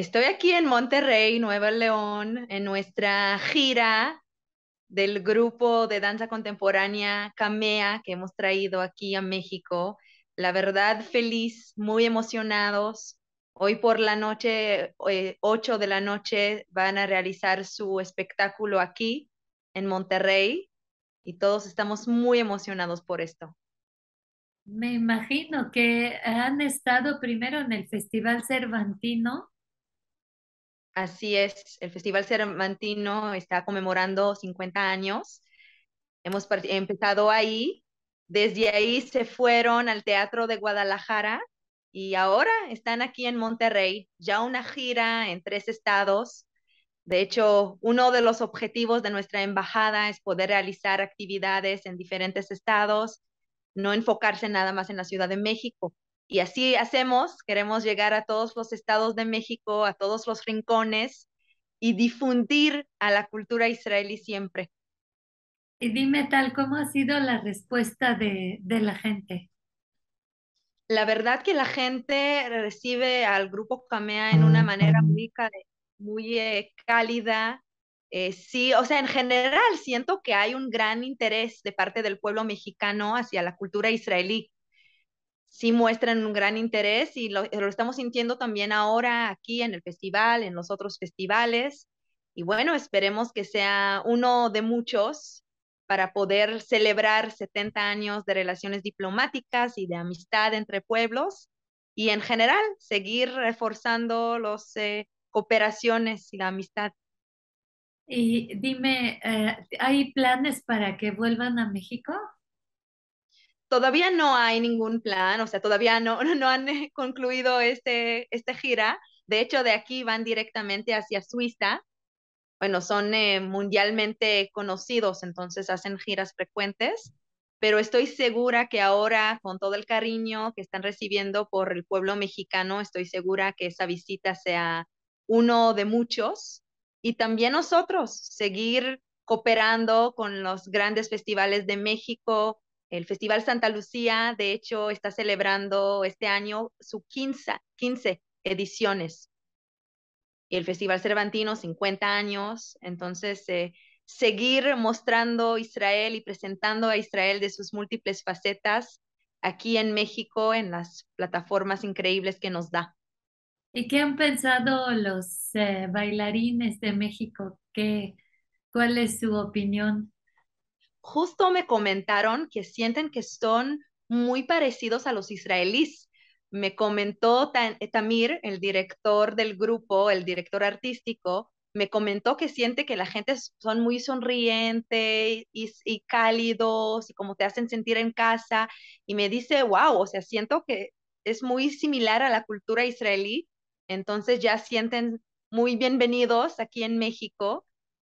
Estoy aquí en Monterrey, Nueva León, en nuestra gira del grupo de danza contemporánea Camea que hemos traído aquí a México. La verdad, feliz, muy emocionados. Hoy por la noche, 8 eh, de la noche, van a realizar su espectáculo aquí en Monterrey y todos estamos muy emocionados por esto. Me imagino que han estado primero en el Festival Cervantino Así es, el Festival Cervantino está conmemorando 50 años. Hemos empezado ahí, desde ahí se fueron al Teatro de Guadalajara y ahora están aquí en Monterrey, ya una gira en tres estados. De hecho, uno de los objetivos de nuestra embajada es poder realizar actividades en diferentes estados, no enfocarse nada más en la Ciudad de México. Y así hacemos, queremos llegar a todos los estados de México, a todos los rincones y difundir a la cultura israelí siempre. Y dime tal, ¿cómo ha sido la respuesta de, la gente? La verdad que la gente recibe al grupo Kamea en una manera muy, muy eh, cálida. Eh, sí, o sea, en general siento que hay un gran interés de parte del pueblo mexicano hacia la cultura israelí sí muestran un gran interés y lo, estamos sintiendo también ahora aquí en el festival, en los otros festivales. Y bueno, esperemos que sea uno de muchos para poder celebrar 70 años de relaciones diplomáticas y de amistad entre pueblos y en general seguir reforzando las eh, cooperaciones y la amistad. Y dime, eh, ¿hay planes para que vuelvan a México? todavía no hay ningún plan, o sea, todavía no, no han eh, concluido este, esta gira. De hecho, de aquí van directamente hacia Suiza. Bueno, son eh, mundialmente conocidos, entonces hacen giras frecuentes, pero estoy segura que ahora, con todo el cariño que están recibiendo por el pueblo mexicano, estoy segura que esa visita sea uno de muchos. Y también nosotros, seguir cooperando con los grandes festivales de México, el Festival Santa Lucía, de hecho, está celebrando este año su 15, 15 ediciones. Y el Festival Cervantino, 50 años. Entonces, eh, seguir mostrando Israel y presentando a Israel de sus múltiples facetas aquí en México en las plataformas increíbles que nos da. ¿Y qué han pensado los eh, bailarines de México? ¿Qué, ¿Cuál es su opinión? justo me comentaron que sienten que son muy parecidos a los israelíes. Me comentó eh, Tamir, el director del grupo, el director artístico, me comentó que siente que la gente son muy sonriente y, y, cálidos y como te hacen sentir en casa. Y me dice, wow, o sea, siento que es muy similar a la cultura israelí. Entonces ya sienten muy bienvenidos aquí en México.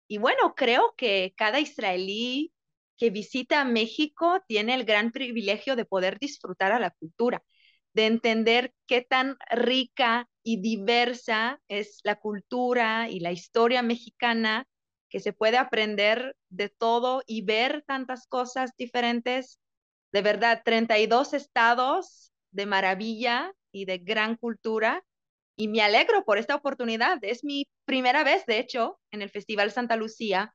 Y bueno, creo que cada israelí que visita México tiene el gran privilegio de poder disfrutar a la cultura, de entender qué tan rica y diversa es la cultura y la historia mexicana, que se puede aprender de todo y ver tantas cosas diferentes. De verdad, 32 estados de maravilla y de gran cultura. Y me alegro por esta oportunidad. Es mi primera vez, de hecho, en el Festival Santa Lucía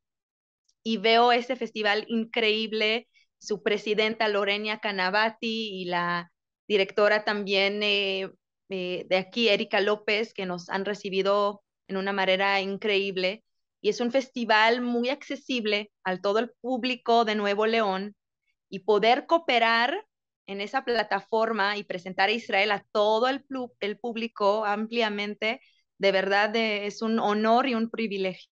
y veo ese festival increíble, su presidenta Lorenia Canavati y la directora también eh, eh, de aquí, Erika López, que nos han recibido en una manera increíble. Y es un festival muy accesible al todo el público de Nuevo León y poder cooperar en esa plataforma y presentar a Israel a todo el, público ampliamente, de verdad eh, es un honor y un privilegio.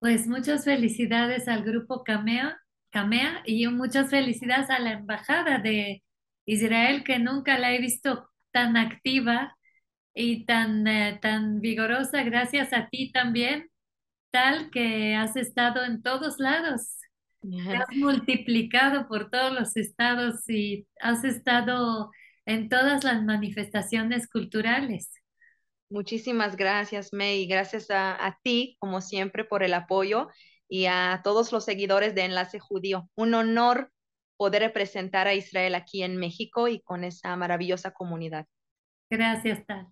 Pues muchas felicidades al grupo Camea, Camea y muchas felicidades a la Embajada de Israel, que nunca la he visto tan activa y tan, eh, tan vigorosa, gracias a ti también, tal que has estado en todos lados. has multiplicado por todos los estados y has estado en todas las manifestaciones culturales. Muchísimas gracias, May. Gracias a, ti, como siempre, por el apoyo y a todos los seguidores de Enlace Judío. Un honor poder representar a Israel aquí en México y con esa maravillosa comunidad. Gracias, Tal.